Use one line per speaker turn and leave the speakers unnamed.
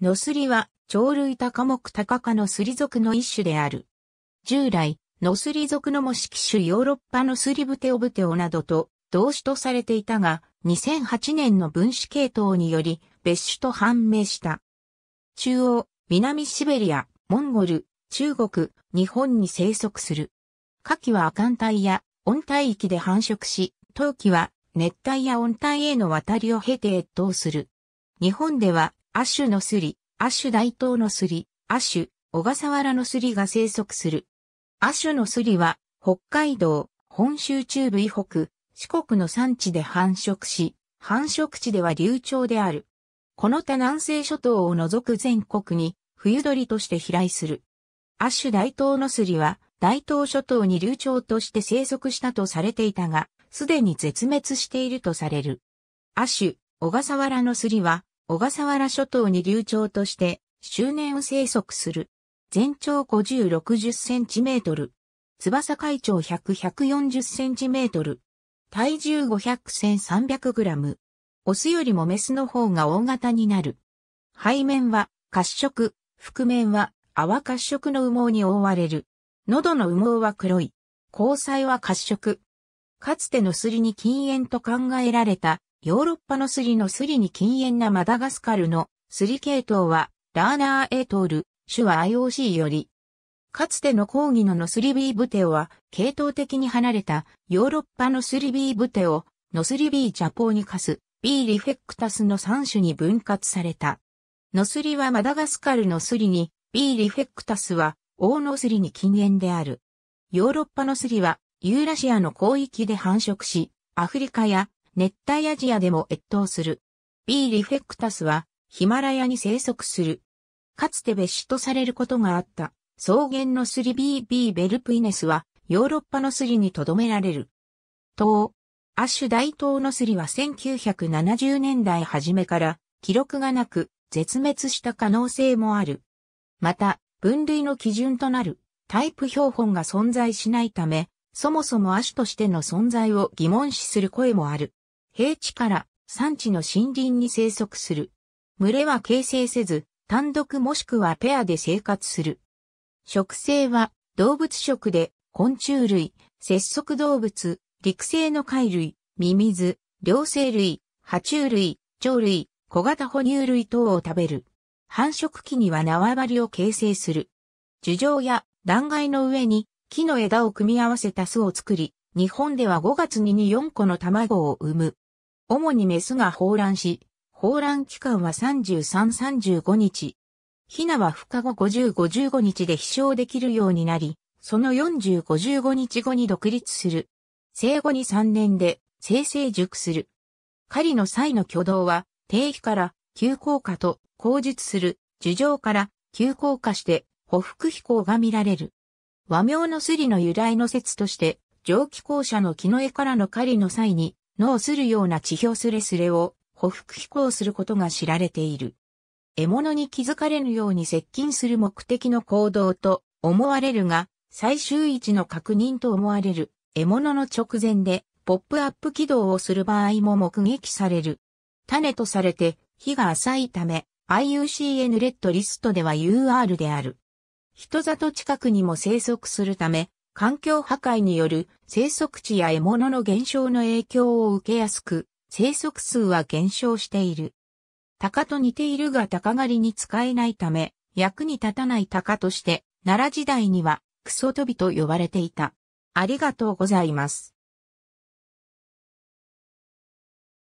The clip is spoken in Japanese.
ノスリは、鳥類多科目多科科のスリ属の一種である。従来、ノスリ属の模式種ヨーロッパのスリブテオブテオなどと同種とされていたが、2008年の分子系統により別種と判明した。中央、南シベリア、モンゴル、中国、日本に生息する。夏季は亜寒帯や温帯域で繁殖し、冬季は熱帯や温帯への渡りを経て越冬する。日本ではアシュのスリ、アシュ大東のスリ、アシュ、小笠原のスリが生息する。アシュのスリは、北海道、本州中部以北、四国の産地で繁殖し、繁殖地では流暢である。この他南西諸島を除く全国に、冬鳥として飛来する。アシュ大東のスリは、大東諸島に流暢として生息したとされていたが、すでに絶滅しているとされる。アシュ、小笠原のスリは、小笠原諸島に流暢として、周年を生息する。全長5060センチメートル。翼海長100140センチメートル。体重5001300グラム。オスよりもメスの方が大型になる。背面は褐色、覆面は泡褐色の羽毛に覆われる。喉の羽毛は黒い。交彩は褐色。かつてのすりに禁煙と考えられたヨーロッパのスリのスリに禁煙なマダガスカルのスリ系統は、ラーナーエトール、主は IOC より。かつての抗議のノスリビーブテオは、系統的に離れたヨーロッパのスリビーブテオ、ノスリビージャポーニカス、ビーリフェクタスの3種に分割された。ノスリはマダガスカルのスリに、ビーリフェクタスは、ーノスリに禁煙である。ヨーロッパのスリは、ユーラシアの広域で繁殖し、アフリカや熱帯アジアでも越冬する。B. リフェクタスはヒマラヤに生息する。かつて別種とされることがあった草原のスリ BB ベルプイネスはヨーロッパのスリに留められる。東、アッシュ大東のスリは1970年代初めから記録がなく絶滅した可能性もある。また、分類の基準となるタイプ標本が存在しないため、そもそも亜種としての存在を疑問視する声もある。平地から山地の森林に生息する。群れは形成せず、単独もしくはペアで生活する。植生は動物食で昆虫類、節足動物、陸生の貝類、ミミズ、両生類、爬虫類、鳥類、小型哺乳類等を食べる。繁殖期には縄張りを形成する。樹上や断崖の上に木の枝を組み合わせた巣を作り、日本では5月にに4個の卵を産む。主にメスが放卵し、放卵期間は33-35日。ヒナは孵化後50-55日で飛翔できるようになり、その40-55日後に独立する。生後に3年で生成熟する。狩りの際の挙動は、定期から急降下と口述する、樹上から急降下して、歩幅飛行が見られる。和名のスリの由来の説として、蒸気校舎の木の絵からの狩りの際に、脳するような地表すれすれを、歩服飛行することが知られている。獲物に気づかれぬように接近する目的の行動と思われるが、最終位置の確認と思われる獲物の直前でポップアップ起動をする場合も目撃される。種とされて火が浅いため IUCN レッドリストでは UR である。人里近くにも生息するため環境破壊による生息地や獲物の減少の影響を受けやすく、生息数は減少している。鷹と似ているが鷹狩りに使えないため、役に立たない鷹として、奈良時代にはクソ飛びと呼ばれていた。ありがとうございます。